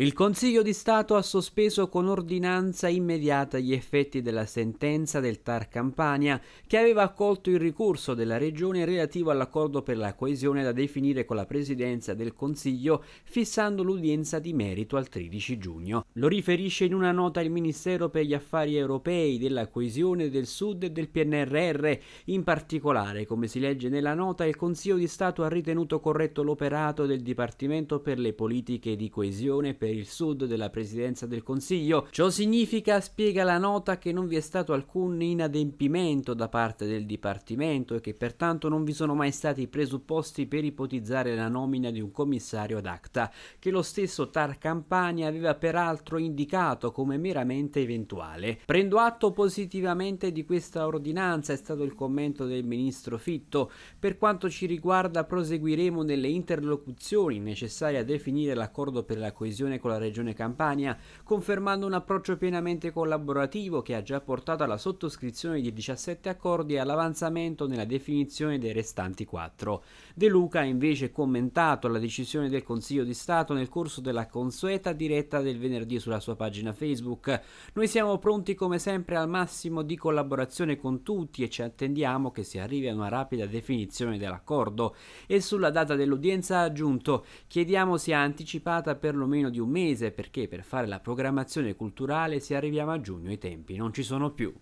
Il Consiglio di Stato ha sospeso con ordinanza immediata gli effetti della sentenza del Tar Campania che aveva accolto il ricorso della Regione relativo all'accordo per la coesione da definire con la Presidenza del Consiglio fissando l'udienza di merito al 13 giugno. Lo riferisce in una nota il Ministero per gli Affari Europei della Coesione del Sud e del PNRR. In particolare, come si legge nella nota, il Consiglio di Stato ha ritenuto corretto l'operato del Dipartimento per le politiche di coesione per per il sud della presidenza del Consiglio. Ciò significa, spiega la nota, che non vi è stato alcun inadempimento da parte del Dipartimento e che pertanto non vi sono mai stati i presupposti per ipotizzare la nomina di un commissario ad acta, che lo stesso Tar Campania aveva peraltro indicato come meramente eventuale. Prendo atto positivamente di questa ordinanza, è stato il commento del ministro Fitto. Per quanto ci riguarda proseguiremo nelle interlocuzioni necessarie a definire l'accordo per la coesione con la Regione Campania, confermando un approccio pienamente collaborativo che ha già portato alla sottoscrizione di 17 accordi e all'avanzamento nella definizione dei restanti 4. De Luca ha invece commentato la decisione del Consiglio di Stato nel corso della consueta diretta del venerdì sulla sua pagina Facebook. Noi siamo pronti come sempre al massimo di collaborazione con tutti e ci attendiamo che si arrivi a una rapida definizione dell'accordo. E sulla data dell'udienza ha aggiunto chiediamo sia anticipata perlomeno di un un mese perché per fare la programmazione culturale se arriviamo a giugno i tempi non ci sono più.